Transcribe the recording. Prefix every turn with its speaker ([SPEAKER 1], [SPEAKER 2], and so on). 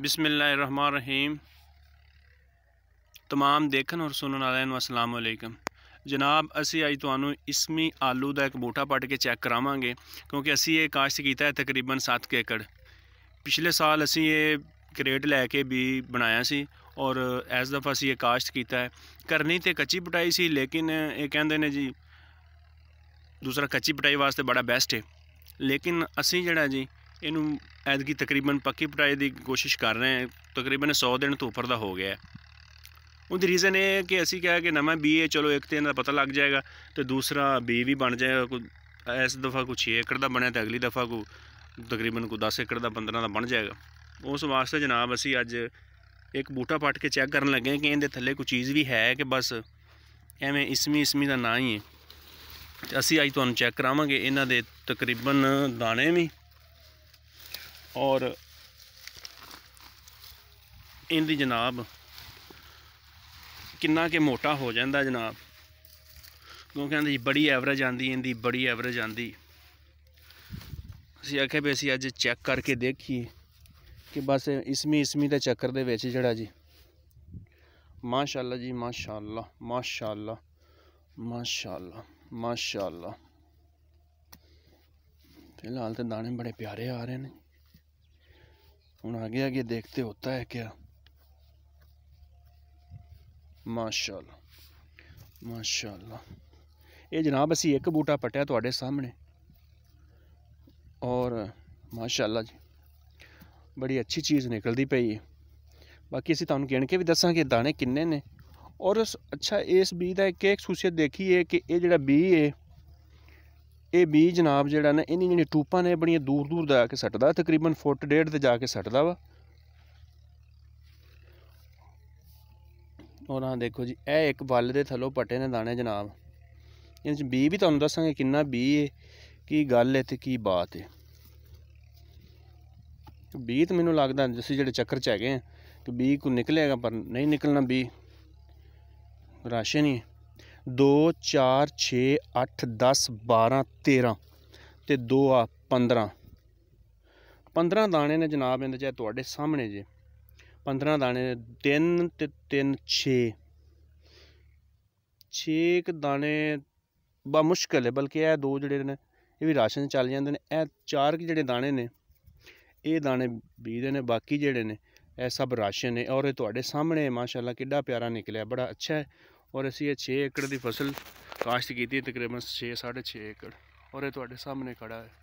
[SPEAKER 1] बिसमीम तमाम देखन और सुनन आलैन असलकम ਜਨਾਬ ਅਸੀਂ ਅੱਜ ਤੁਹਾਨੂੰ ਇਸਮੀ ਆਲੂ ਦਾ ਇੱਕ ਬੂਟਾ ਪੱਟ ਕੇ ਚੈੱਕ ਕਰਾਵਾਂਗੇ ਕਿਉਂਕਿ ਅਸੀਂ ਇਹ ਕਾਸ਼ਤ ਕੀਤਾ ਹੈ ਤਕਰੀਬਨ 7 ਏਕੜ ਪਿਛਲੇ ਸਾਲ ਅਸੀਂ ਇਹ ਕਰੇਟ ਲੈ ਕੇ ਵੀ ਬਣਾਇਆ ਸੀ ਔਰ ਇਸ ਦਫਾ ਅਸੀਂ ਇਹ ਕਾਸ਼ਤ ਕੀਤਾ ਹੈ ਕਰਨੀ ਤੇ ਕੱਚੀ ਪਟਾਈ ਸੀ ਲੇਕਿਨ ਇਹ ਕਹਿੰਦੇ ਨੇ ਜੀ ਦੂਸਰਾ ਕੱਚੀ ਪਟਾਈ ਵਾਸਤੇ ਬੜਾ ਬੈਸਟ ਹੈ ਲੇਕਿਨ ਅਸੀਂ ਜਿਹੜਾ ਜੀ ਇਹਨੂੰ ਐਤਕੀ ਤਕਰੀਬਨ ਪੱਕੀ ਪਟਾਈ ਦੀ ਕੋਸ਼ਿਸ਼ ਕਰ ਰਹੇ ਹਾਂ ਤਕਰੀਬਨ 100 ਦਿਨ ਤੋਂ ਉੱਪਰ ਦਾ ਹੋ ਗਿਆ ਉਹਦੀ ਰੀਜ਼ਨ ਇਹ ਹੈ ਕਿ ਅਸੀਂ ਕਿਹਾ ਕਿ ਨਵਾਂ ਬੀਏ ਚਲੋ ਇੱਕ ਤੇ ਇਹਨਾਂ ਦਾ ਪਤਾ ਲੱਗ ਜਾਏਗਾ ਤੇ ਦੂਸਰਾ ਬੀ ਵੀ ਬਣ ਜਾਏਗਾ ਕੋਈ ਇਸ ਦਫਾ ਕੁਛ 6 ਏਕੜ ਦਾ ਬਣਿਆ ਤੇ ਅਗਲੀ ਦਫਾ ਕੋ ਤਕਰੀਬਨ ਕੋ 10 ਏਕੜ ਦਾ 15 ਦਾ ਬਣ ਜਾਏਗਾ ਉਸ ਵਾਸਤੇ ਜਨਾਬ ਅਸੀਂ ਅੱਜ ਇੱਕ ਬੂਟਾ ਪੱਟ ਕੇ ਚੈੱਕ ਕਰਨ ਲੱਗੇ ਕਿ ਇਹਦੇ ਥੱਲੇ ਕੋਈ ਚੀਜ਼ ਵੀ ਹੈ ਕਿ ਬਸ ਐਵੇਂ ਇਸਮੀ ਇਸਮੀ ਦਾ ਨਾ ਹੀ ਹੈ ਅਸੀਂ ਅੱਜ ਤੁਹਾਨੂੰ ਚੈੱਕ ਕਰਾਵਾਂਗੇ ਇਹਨਾਂ ਦੇ ਤਕਰੀਬਨ ਦਾਣੇ ਵੀ ਔਰ ਇਹਦੀ ਜਨਾਬ ਕਿੰਨਾ ਕਿ ਮੋਟਾ ਹੋ ਜਾਂਦਾ ਜਨਾਬ ਕਹਿੰਦੇ ਜੀ ਬੜੀ ਐਵਰੇਜ ਆਂਦੀ ਇਹਦੀ ਬੜੀ ਐਵਰੇਜ ਆਂਦੀ ਅਸੀਂ ਆਖੇ ਵੀ ਅਸੀਂ ਅੱਜ ਚੈੱਕ ਕਰਕੇ ਦੇਖੀਏ ਕਿ ਬਸ ਇਸਮੀ ਇਸਮੀ ਦੇ ਚੱਕਰ ਦੇ ਵਿੱਚ ਜਿਹੜਾ ਜੀ ਮਾਸ਼ਾਅੱਲਾ ਜੀ ਮਾਸ਼ਾਅੱਲਾ ਮਾਸ਼ਾਅੱਲਾ ਮਾਸ਼ਾਅੱਲਾ ਮਾਸ਼ਾਅੱਲਾ ਫਿਲਹਾਲ ਤਾਂ ਦਾਣੇ ਬੜੇ ਪਿਆਰੇ ਆ ਰਹੇ ਨੇ ਹੁਣ आगे आगे ਦੇਖਤੇ ਹੁੰਦਾ ਹੈ ਕਿਆ ਮਾਸ਼ਾਅੱਲਾ ਮਾਸ਼ਾਅੱਲਾ ਇਹ ਜਨਾਬ ਅਸੀਂ ਇੱਕ ਬੂਟਾ ਪਟਿਆ ਤੁਹਾਡੇ ਸਾਹਮਣੇ ਔਰ ਮਾਸ਼ਾਅੱਲਾ ਜੀ ਬੜੀ ਅੱਛੀ ਚੀਜ਼ ਨਿਕਲਦੀ ਪਈ ਹੈ ਬਾਕੀ ਅਸੀਂ ਤੁਹਾਨੂੰ ਗਿਣ ਕੇ ਵੀ ਦੱਸਾਂਗੇ ਦਾਣੇ ਕਿੰਨੇ ਨੇ ਔਰ ਅੱਛਾ ਇਸ ਬੀ ਦਾ ਇੱਕ ਇੱਕ ਖੂਸੀਅਤ ਦੇਖੀ ਹੈ ਕਿ ਇਹ ਜਿਹੜਾ ਬੀ ਹੈ ਇਹ ਬੀ ਜਨਾਬ ਜਿਹੜਾ ਨਾ ਇਹਨੀ ਜਿਹੜੀ ਟੂਪਾਂ ਨੇ ਬੜੀਆਂ ਦੂਰ ਦੂਰ ਜਾ ਕੇ ਸੱਟਦਾ ਤਕਰੀਬਨ ਫੁੱਟ ਡੇਢ ਤੇ ਜਾ ਕੇ ਸੱਟਦਾ ਵਾ ਔਰ ਆ ਦੇਖੋ ਜੀ ਇਹ ਇੱਕ ਵੱਲ ਦੇ ਥੱਲੋਂ ਪੱਟੇ ਨੇ ਦਾਣੇ ਜਨਾਬ ਇਹਨਾਂ ਚ ਬੀ ਵੀ ਤੁਹਾਨੂੰ ਦੱਸਾਂਗੇ ਕਿੰਨਾ ਬੀ ਹੈ ਕੀ ਗੱਲ ਹੈ ਤੇ ਕੀ ਬਾਤ ਹੈ ਬੀ ਤਾਂ ਮੈਨੂੰ ਲੱਗਦਾ ਜਿਸੀ ਜਿਹੜੇ ਚੱਕਰ ਚ ਹੈਗੇ ਆ ਕਿ ਬੀ ਕੋ ਨਿਕਲੇਗਾ ਪਰ ਨਹੀਂ ਨਿਕਲਣਾ ਬੀ ਰਾਸ਼ੇ ਨਹੀਂ ਦੋ ਚਾਰ 6 8 10 12 13 ਤੇ 2 ਆ 15 15 ਦਾਣੇ ਨੇ ਜਨਾਬ ਇਹਦੇ ਚਾਹੇ ਤੁਹਾਡੇ ਸਾਹਮਣੇ ਜੇ 15 ਦਾਣੇ ਨੇ 3 ਤੇ 3 6 6 ਕ ਦਾਣੇ ਬਾ ਮੁਸ਼ਕਲ ਹੈ ਬਲਕਿ ਇਹ ਦੋ ਜਿਹੜੇ ਨੇ ਇਹ ਵੀ ਰਾਸ਼ਨ ਚੱਲ ਜਾਂਦੇ ਨੇ ਇਹ ਚਾਰ ਕਿ ਜਿਹੜੇ ਦਾਣੇ ਨੇ ਇਹ ਦਾਣੇ ਬੀਜਦੇ ਨੇ ਬਾਕੀ ਜਿਹੜੇ ਨੇ ਇਹ ਸਭ ਰਾਸ਼ਨ ਨੇ ਔਰ ਇਹ ਤੁਹਾਡੇ ਸਾਹਮਣੇ ਮਾਸ਼ਾਅੱਲਾ ਕਿੱਡਾ ਪਿਆਰਾ ਨਿਕਲਿਆ ਬੜਾ ਅੱਛਾ ਹੈ ਔਰ ਅਸੀਂ ਇਹ 6 ਏਕੜ ਦੀ ਫਸਲ ਕਾਸ਼ਤ ਕੀਤੀ ਤਕਰੀਬਨ 6 6.5 ਏਕੜ ਔਰ ਇਹ ਤੁਹਾਡੇ ਸਾਹਮਣੇ ਖੜਾ ਹੈ